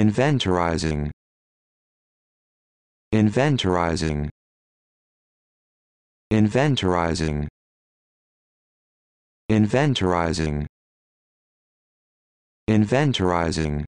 Inventorizing. Inventorizing. Inventorizing. Inventorizing. Inventorizing.